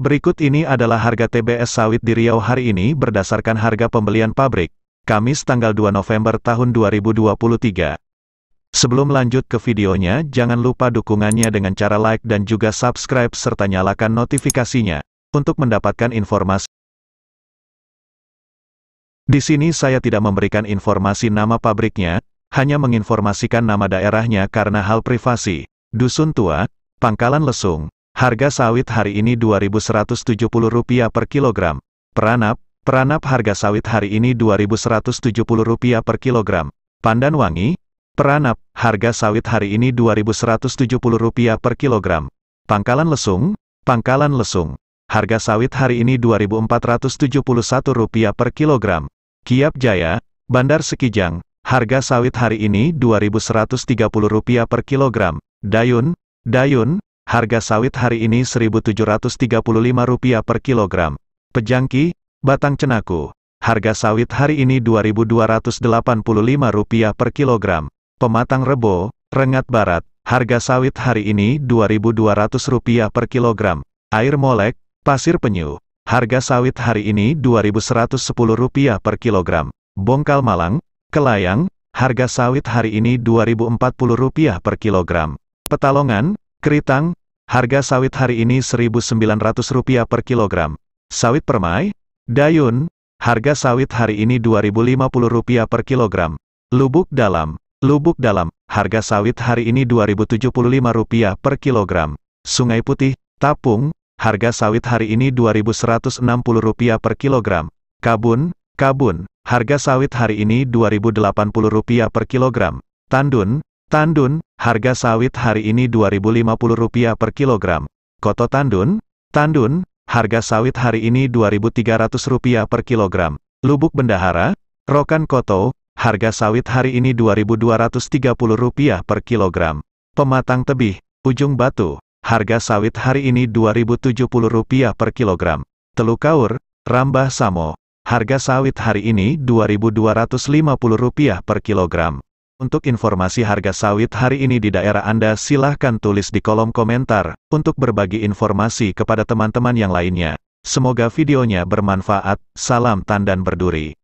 Berikut ini adalah harga TBS sawit di Riau hari ini berdasarkan harga pembelian pabrik, Kamis tanggal 2 November tahun 2023. Sebelum lanjut ke videonya, jangan lupa dukungannya dengan cara like dan juga subscribe serta nyalakan notifikasinya, untuk mendapatkan informasi di sini saya tidak memberikan informasi nama pabriknya, hanya menginformasikan nama daerahnya karena hal privasi. Dusun Tua, Pangkalan Lesung, harga sawit hari ini Rp2.170 per kilogram. Peranap, Peranap harga sawit hari ini Rp2.170 per kilogram. Pandan Wangi, Peranap, harga sawit hari ini Rp2.170 per kilogram. Pangkalan Lesung, Pangkalan Lesung, harga sawit hari ini Rp2.471 per kilogram. Kiap Jaya, Bandar Sekijang, harga sawit hari ini Rp2.130 per kilogram. Dayun, Dayun, harga sawit hari ini Rp1.735 per kilogram. Pejangki, Batang Cenaku, harga sawit hari ini Rp2.285 per kilogram. Pematang Rebo, Rengat Barat, harga sawit hari ini Rp2.200 per kilogram. Air molek, pasir penyu, Harga sawit hari ini Rp2.110 per kilogram. Bongkal Malang, Kelayang, harga sawit hari ini Rp2.040 per kilogram. Petalongan, Keritang, harga sawit hari ini Rp1.900 per kilogram. Sawit permai, Dayun, harga sawit hari ini Rp2.050 per kilogram. Lubuk dalam, lubuk dalam, harga sawit hari ini Rp2.075 per kilogram. Sungai Putih, Tapung, harga sawit hari ini Rp2.160 per kilogram. Kabun, kabun, harga sawit hari ini Rp2.080 per kilogram. Tandun, tandun, harga sawit hari ini Rp2.050 per kilogram. Koto tandun, tandun, harga sawit hari ini Rp2.300 per kilogram. Lubuk bendahara, rokan koto, harga sawit hari ini Rp2.230 per kilogram. Pematang tebih, ujung batu, Harga sawit hari ini Rp2.070 per kilogram. Teluk Kaur, Rambah Samo. Harga sawit hari ini Rp2.250 per kilogram. Untuk informasi harga sawit hari ini di daerah Anda silahkan tulis di kolom komentar, untuk berbagi informasi kepada teman-teman yang lainnya. Semoga videonya bermanfaat, salam tandan berduri.